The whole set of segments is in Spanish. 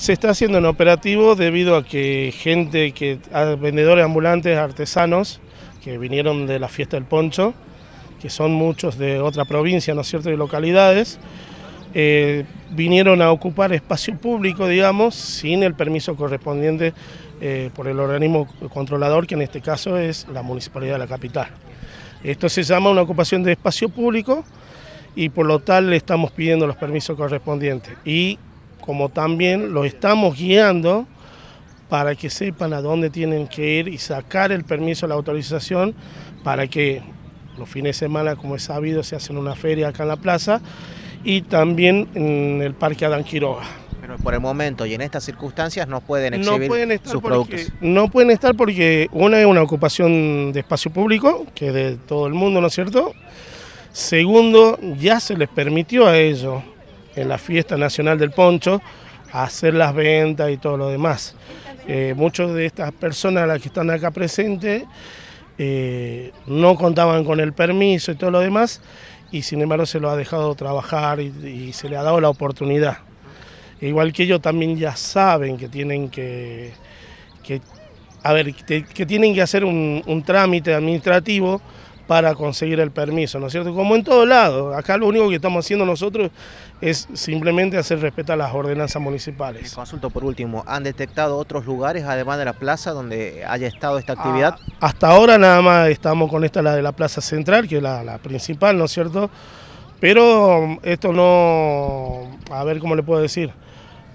Se está haciendo un operativo debido a que gente, que vendedores ambulantes, artesanos, que vinieron de la fiesta del poncho, que son muchos de otra provincia, ¿no es cierto?, de localidades, eh, vinieron a ocupar espacio público, digamos, sin el permiso correspondiente eh, por el organismo controlador, que en este caso es la Municipalidad de la Capital. Esto se llama una ocupación de espacio público y por lo tal le estamos pidiendo los permisos correspondientes. Y como también los estamos guiando para que sepan a dónde tienen que ir y sacar el permiso, la autorización, para que los fines de semana, como es sabido, se hacen una feria acá en la plaza y también en el Parque Adán Quiroga. Pero por el momento y en estas circunstancias no pueden exhibir no pueden estar sus porque, productos. No pueden estar porque una es una ocupación de espacio público, que es de todo el mundo, ¿no es cierto? Segundo, ya se les permitió a ellos en la fiesta nacional del poncho a hacer las ventas y todo lo demás. Eh, muchas de estas personas las que están acá presentes eh, no contaban con el permiso y todo lo demás y sin embargo se lo ha dejado trabajar y, se le ha dado la oportunidad. Igual que ellos también ya saben que tienen que, que a ver, tienen que hacer un, un trámite administrativo para conseguir el permiso, ¿no es cierto? Como en todos lados, acá lo único que estamos haciendo nosotros es simplemente hacer respeto a las ordenanzas municipales. consulto por último, ¿han detectado otros lugares además de la plaza donde haya estado esta actividad? Ah, hasta ahora nada más estamos con esta, la de la plaza central, que es la, principal, ¿no es cierto? Pero mm, esto no, a ver cómo le puedo decir,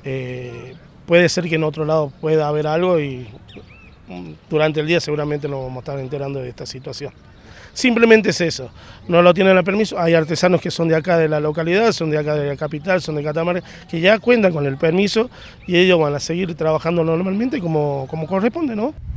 eh, puede ser que en otro lado pueda haber algo y mm, durante el día seguramente nos vamos a estar enterando de esta situación. Simplemente es eso. No lo tienen el permiso. Hay artesanos que son de acá de la localidad, son de acá de la capital, son de Catamarca, que ya cuentan con el permiso y ellos van a seguir trabajando normalmente como, como corresponde, ¿no?